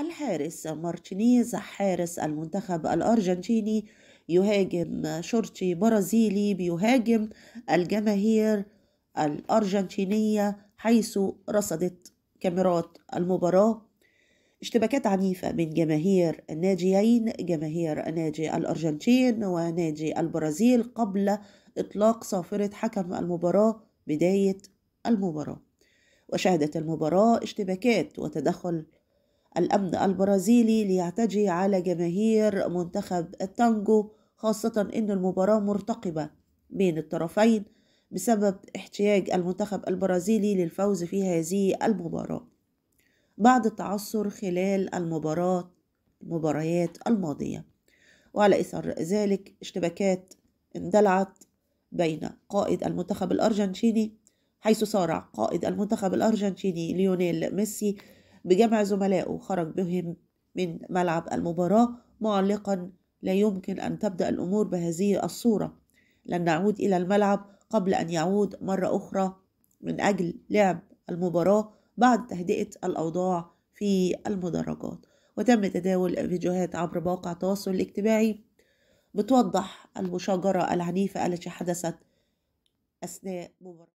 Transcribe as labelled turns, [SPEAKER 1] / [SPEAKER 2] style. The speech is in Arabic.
[SPEAKER 1] الحارس مارتينيز حارس المنتخب الأرجنتيني يهاجم شرطي برازيلي بيهاجم الجماهير الأرجنتينية حيث رصدت كاميرات المباراة اشتباكات عنيفة بين جماهير الناجيين جماهير نادي الأرجنتين ونادي البرازيل قبل إطلاق صافرة حكم المباراة بداية المباراة وشهدت المباراة اشتباكات وتدخل الأمن البرازيلي ليعتدي على جماهير منتخب التانجو خاصة أن المباراة مرتقبة بين الطرفين بسبب احتياج المنتخب البرازيلي للفوز في هذه المباراة بعد التعثر خلال المباراة المباريات الماضية وعلى إثر ذلك اشتباكات اندلعت بين قائد المنتخب الأرجنتيني حيث صارع قائد المنتخب الأرجنتيني ليونيل ميسي بجمع زملائه خرج بهم من ملعب المباراة معلقا لا يمكن أن تبدأ الأمور بهذه الصورة لن نعود إلى الملعب قبل أن يعود مرة أخرى من أجل لعب المباراة بعد تهدئة الأوضاع في المدرجات وتم تداول فيديوهات عبر مواقع التواصل الاجتماعي بتوضح المشاجرة العنيفة التي حدثت أثناء مباراة